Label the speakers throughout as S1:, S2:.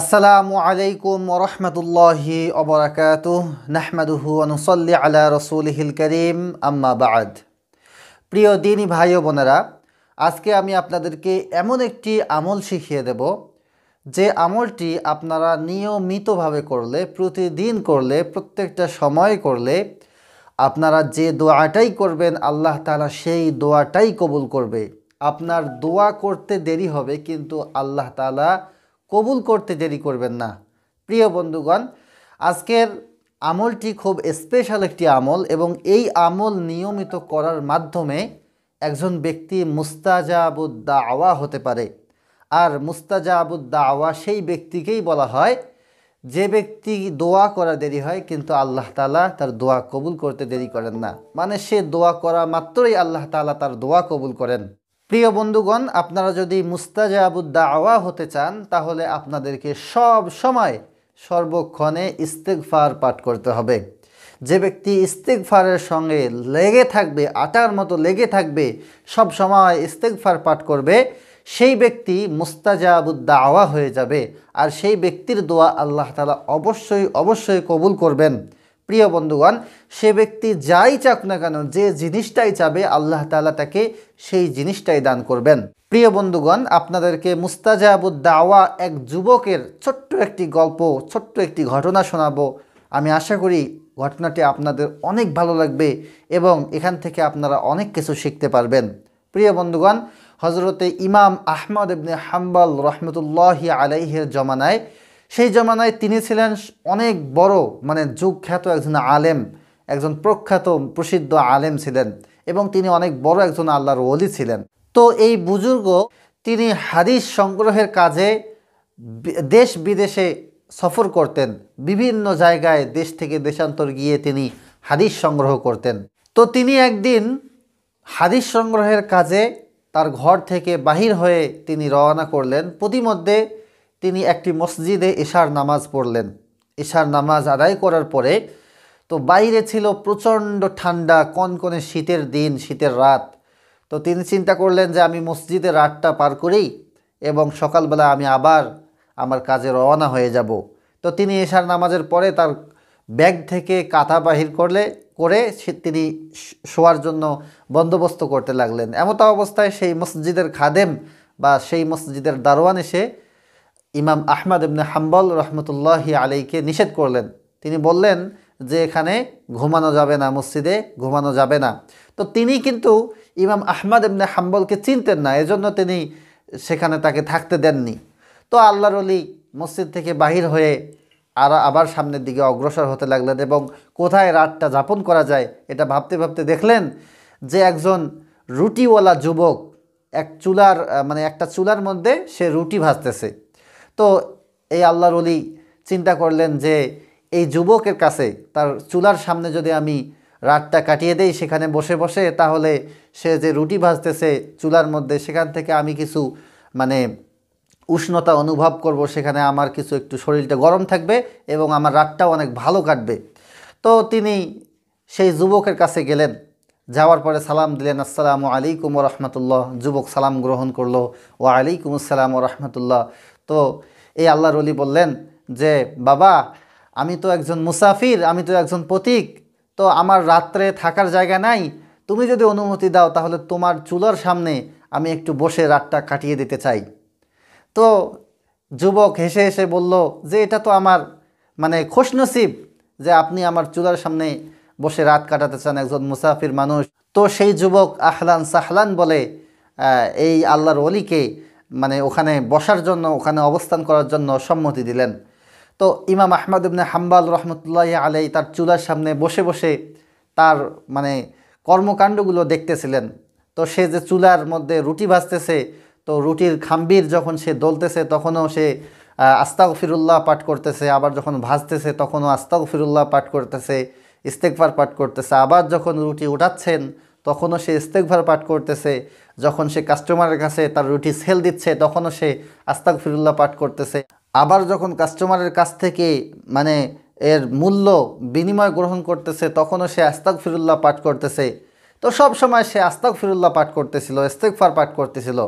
S1: আসসালামু আলাইকুম ওরহমতুল্লাহি অবরাকাত নাহমাদুহু অনুসল্লি আলা রসুল হিল করিম আম্মা বাদ প্রিয় দিনই ভাই ও বোনেরা আজকে আমি আপনাদেরকে এমন একটি আমল শিখিয়ে দেব যে আমলটি আপনারা নিয়মিতভাবে করলে প্রতিদিন করলে প্রত্যেকটা সময় করলে আপনারা যে দোয়াটাই করবেন আল্লাহ তালা সেই দোয়াটাই কবুল করবে আপনার দোয়া করতে দেরি হবে কিন্তু আল্লাহ তালা কবুল করতে দেরি করবেন না প্রিয় বন্ধুগণ আজকের আমলটি খুব স্পেশাল একটি আমল এবং এই আমল নিয়মিত করার মাধ্যমে একজন ব্যক্তি মুস্তাজাবুদ্দা আওয়া হতে পারে আর মুস্তাজাবুদ্দা আওয়া সেই ব্যক্তিকেই বলা হয় যে ব্যক্তি দোয়া করা দেরি হয় কিন্তু আল্লাহ তালা তার দোয়া কবুল করতে দেরি করেন না মানে সে দোয়া করা মাত্রই আল্লাহ তালা তার দোয়া কবুল করেন প্রিয় বন্ধুগণ আপনারা যদি মুস্তাজাবুদ্দা আওয়া হতে চান তাহলে আপনাদেরকে সব সময় সর্বক্ষণে ইস্তেকফার পাঠ করতে হবে যে ব্যক্তি ইস্তেকফারের সঙ্গে লেগে থাকবে আটার মতো লেগে থাকবে সব সময় ইস্তেকফার পাঠ করবে সেই ব্যক্তি মুস্তাজাবুদ্দা আওয়া হয়ে যাবে আর সেই ব্যক্তির দোয়া আল্লাহ তালা অবশ্যই অবশ্যই কবুল করবেন প্রিয় বন্ধুগণ সে ব্যক্তি যাই চাক না কেন যে জিনিসটাই চাবে আল্লাহ তালা তাকে সেই জিনিসটাই দান করবেন প্রিয় বন্ধুগণ আপনাদেরকে মুস্তাজাবুদ দাওয়া এক যুবকের ছোট্ট একটি গল্প ছোট্ট একটি ঘটনা শোনাবো আমি আশা করি ঘটনাটি আপনাদের অনেক ভালো লাগবে এবং এখান থেকে আপনারা অনেক কিছু শিখতে পারবেন প্রিয় বন্ধুগণ হজরতে ইমাম আহমদ ইবনে হাম্বাল রহমতুল্লাহি আলাইহের জমানায় সেই জমানায় তিনি ছিলেন অনেক বড় মানে যুগখ্যাত একজন আলেম একজন প্রখ্যাত প্রসিদ্ধ আলেম ছিলেন এবং তিনি অনেক বড় একজন আল্লাহর ওলি ছিলেন তো এই বুজুর্গ তিনি হাদিস সংগ্রহের কাজে দেশ বিদেশে সফর করতেন বিভিন্ন জায়গায় দেশ থেকে দেশান্তর গিয়ে তিনি হাদিস সংগ্রহ করতেন তো তিনি একদিন হাদিস সংগ্রহের কাজে তার ঘর থেকে বাহির হয়ে তিনি রওনা করলেন প্রতিমধ্যে তিনি একটি মসজিদে ঈশার নামাজ পড়লেন ঈশার নামাজ আদায় করার পরে তো বাইরে ছিল প্রচণ্ড ঠান্ডা কনকনে শীতের দিন শীতের রাত তো তিনি চিন্তা করলেন যে আমি মসজিদে রাতটা পার করেই এবং সকালবেলা আমি আবার আমার কাজে রওনা হয়ে যাব তো তিনি এশার নামাজের পরে তার ব্যাগ থেকে কাঁথা বাহির করলে করে তিনি শোয়ার জন্য বন্দোবস্ত করতে লাগলেন এমতা অবস্থায় সেই মসজিদের খাদেম বা সেই মসজিদের দারোয়ান এসে ইমাম আহমদ ইবনে হাম্বল রহমতুল্লাহি আলীকে নিষেধ করলেন তিনি বললেন যে এখানে ঘুমানো যাবে না মসজিদে ঘুমানো যাবে না তো তিনি কিন্তু ইমাম আহমদ ইবনে হাম্বলকে চিনতেন না এজন্য তিনি সেখানে তাকে থাকতে দেননি তো আল্লাহর অলি মসজিদ থেকে বাহির হয়ে আর আবার সামনের দিকে অগ্রসর হতে লাগলেন এবং কোথায় রাতটা যাপন করা যায় এটা ভাবতে ভাবতে দেখলেন যে একজন রুটিওয়ালা যুবক এক চুলার মানে একটা চুলার মধ্যে সে রুটি ভাজতেছে তো এই আল্লাহর অলি চিন্তা করলেন যে এই যুবকের কাছে তার চুলার সামনে যদি আমি রাতটা কাটিয়ে দেই সেখানে বসে বসে তাহলে সে যে রুটি ভাজতেছে চুলার মধ্যে সেখান থেকে আমি কিছু মানে উষ্ণতা অনুভব করব সেখানে আমার কিছু একটু শরীরটা গরম থাকবে এবং আমার রাতটাও অনেক ভালো কাটবে তো তিনি সেই যুবকের কাছে গেলেন যাওয়ার পরে সালাম দিলেন আসসালামু আলাইকুম রহমতুল্লাহ যুবক সালাম গ্রহণ করলো ও আলাইকুম আসসালাম রহমতুল্লাহ তো এই আল্লাহ অলি বললেন যে বাবা আমি তো একজন মুসাফির আমি তো একজন পথিক তো আমার রাত্রে থাকার জায়গা নাই তুমি যদি অনুমতি দাও তাহলে তোমার চুলার সামনে আমি একটু বসে রাতটা কাটিয়ে দিতে চাই তো যুবক হেসে হেসে বলল যে এটা তো আমার মানে খোশনসিব যে আপনি আমার চুলার সামনে বসে রাত কাটাতে চান একজন মুসাফির মানুষ তো সেই যুবক আহলান সাহলান বলে এই আল্লাহর অলিকে মানে ওখানে বসার জন্য ওখানে অবস্থান করার জন্য সম্মতি দিলেন তো ইমাম আহমদ ইবনে হাম্বাল রহমতুল্লাহ আলাই তার চুলার সামনে বসে বসে তার মানে কর্মকাণ্ডগুলো দেখতেছিলেন তো সে যে চুলার মধ্যে রুটি ভাজতেছে তো রুটির খাম্বির যখন সে দলতেছে তখনও সে আস্তাক ফিরুল্লাহ পাঠ করতেছে আবার যখন ভাজতেছে তখনও আস্তাক ফিরুল্লাহ পাঠ করতেছে ইস্তেকবার পাঠ করতেছে আবার যখন রুটি উঠাচ্ছেন তখনও সে ইস্তেকভার পাঠ করতেছে যখন সে কাস্টমারের কাছে তার রুটি সেল দিচ্ছে তখনও সে আস্তাক ফিরুল্লাহ পাঠ করতেছে আবার যখন কাস্টমারের কাছ থেকে মানে এর মূল্য বিনিময় গ্রহণ করতেছে তখনও সে আস্তাক ফিরুল্লাহ পাঠ করতেছে তো সব সময় সে আস্তাক ফিরুল্লাহ পাঠ করতেছিল ইস্তেকফার পাঠ করতেছিল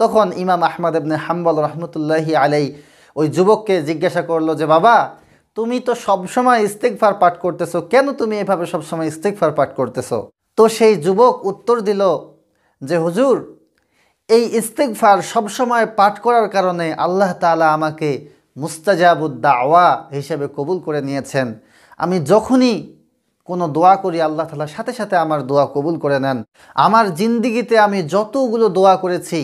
S1: তখন ইমাম আহমদ এবনে হাম্বল রহমতুল্লাহি আলাই ওই যুবককে জিজ্ঞাসা করলো যে বাবা তুমি তো সবসময় ইস্তেকফার পাঠ করতেছো কেন তুমি এভাবে সবসময় ইস্তেকফার পাঠ করতেছো তো সেই যুবক উত্তর দিল যে হুজুর এই ইস্তেকফার সবসময় পাঠ করার কারণে আল্লাহ তালা আমাকে মুস্তাজাবুদ্দাওয়া হিসেবে কবুল করে নিয়েছেন আমি যখনই কোনো দোয়া করি আল্লাহ তালার সাথে সাথে আমার দোয়া কবুল করে নেন আমার জিন্দিগিতে আমি যতগুলো দোয়া করেছি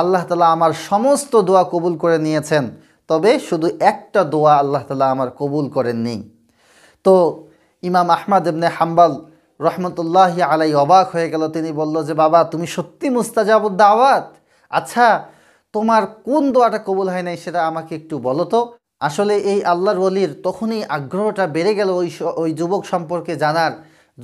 S1: আল্লাহ তালা আমার সমস্ত দোয়া কবুল করে নিয়েছেন তবে শুধু একটা দোয়া আল্লাহ তালা আমার কবুল করেননি তো ইমাম আহমাদ ইবনে হাম্বাল রহমতুল্লাহ আলাই অবাক হয়ে গেল তিনি বলল যে বাবা তুমি সত্যি মুস্তাজাব দাওয়াত আচ্ছা তোমার কোন দোয়াটা কবুল হয় নাই সেটা আমাকে একটু বলো তো আসলে এই আল্লাহর অলির তখনই আগ্রহটা বেড়ে গেল ওই ওই যুবক সম্পর্কে জানার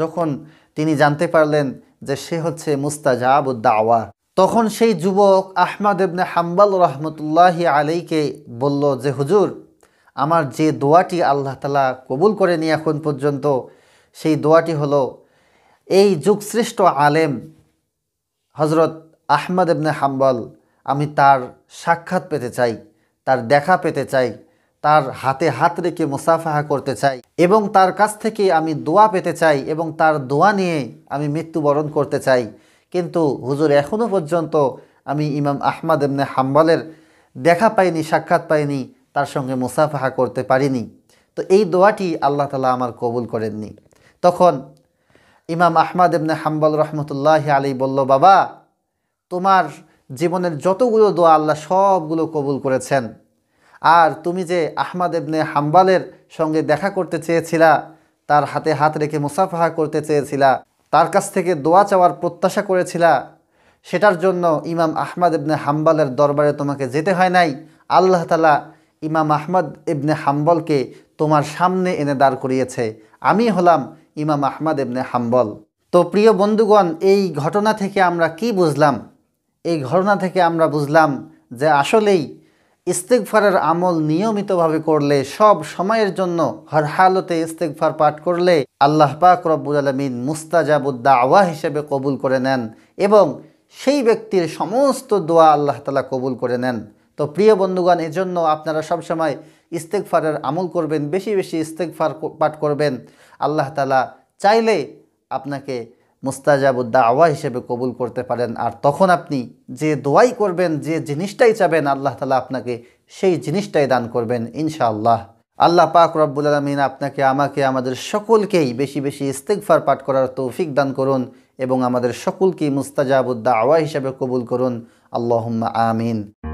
S1: যখন তিনি জানতে পারলেন যে সে হচ্ছে মুস্তাজাব দাওয়া তখন সেই যুবক আহমদ এবনে হাম্বাল রহমতুল্লাহ আলাইকে বলল যে হুজুর আমার যে দোয়াটি আল্লাহ আল্লাহতালা কবুল করেনি এখন পর্যন্ত সেই দোয়াটি হলো এই যুগশ্রেষ্ঠ আলেম হজরত আহমদ এবনে হাম্বল আমি তার সাক্ষাৎ পেতে চাই তার দেখা পেতে চাই তার হাতে হাত রেখে মুসাফাহা করতে চাই এবং তার কাছ থেকে আমি দোয়া পেতে চাই এবং তার দোয়া নিয়ে আমি মৃত্যুবরণ করতে চাই কিন্তু হুজুর এখনও পর্যন্ত আমি ইমাম আহমদ এমনে হাম্বলের দেখা পাইনি সাক্ষাৎ পাইনি তার সঙ্গে মুসাফাহা করতে পারিনি তো এই দোয়াটি আল্লাহ তালা আমার কবুল করেননি তখন ইমাম আহমাদ ইবনে হাম্বল রহমতুল্লাহ আলী বলল বাবা তোমার জীবনের যতগুলো দোয়া আল্লাহ সবগুলো কবুল করেছেন আর তুমি যে আহমাদ ইবনে হাম্বালের সঙ্গে দেখা করতে চেয়েছিলা তার হাতে হাত রেখে মুসাফাহা করতে চেয়েছিলা তার কাছ থেকে দোয়া চাওয়ার প্রত্যাশা করেছিলা সেটার জন্য ইমাম আহমাদ ইবনে হাম্বালের দরবারে তোমাকে যেতে হয় নাই আল্লাহ তালা ইমাম আহমদ ইবনে হাম্বলকে তোমার সামনে এনে দাঁড় করিয়েছে আমি হলাম ইমাম আহমদ এবনে হাম্বল তো প্রিয় বন্ধুগণ এই ঘটনা থেকে আমরা কি বুঝলাম এই ঘটনা থেকে আমরা বুঝলাম যে আসলেই ইস্তেকফারের আমল নিয়মিতভাবে করলে সব সময়ের জন্য হর হালতে ইস্তেকফার পাঠ করলে আল্লাহ পাক রব্বুল আলমিন মুস্তাজাবুদ্দা আওয়া হিসেবে কবুল করে নেন এবং সেই ব্যক্তির সমস্ত দোয়া আল্লাহ তালা কবুল করে নেন তো প্রিয় বন্ধুগণ এজন্য আপনারা সবসময় ইস্তেকফারের আমল করবেন বেশি বেশি ইস্তেকফার পাঠ করবেন আল্লাহ তালা চাইলে আপনাকে মুস্তাজাবুদ্দা আওয়া হিসেবে কবুল করতে পারেন আর তখন আপনি যে দোয়াই করবেন যে জিনিসটাই চাবেন আল্লাহ তালা আপনাকে সেই জিনিসটাই দান করবেন ইনশাআল্লাহ আল্লাহ পাক রব্বুল আলমিন আপনাকে আমাকে আমাদের সকলকেই বেশি বেশি ইস্তেকফার পাঠ করার তৌফিক দান করুন এবং আমাদের সকলকেই মুস্তাজাবুদ্দা আওয়া হিসেবে কবুল করুন আল্লাহম্মা আমিন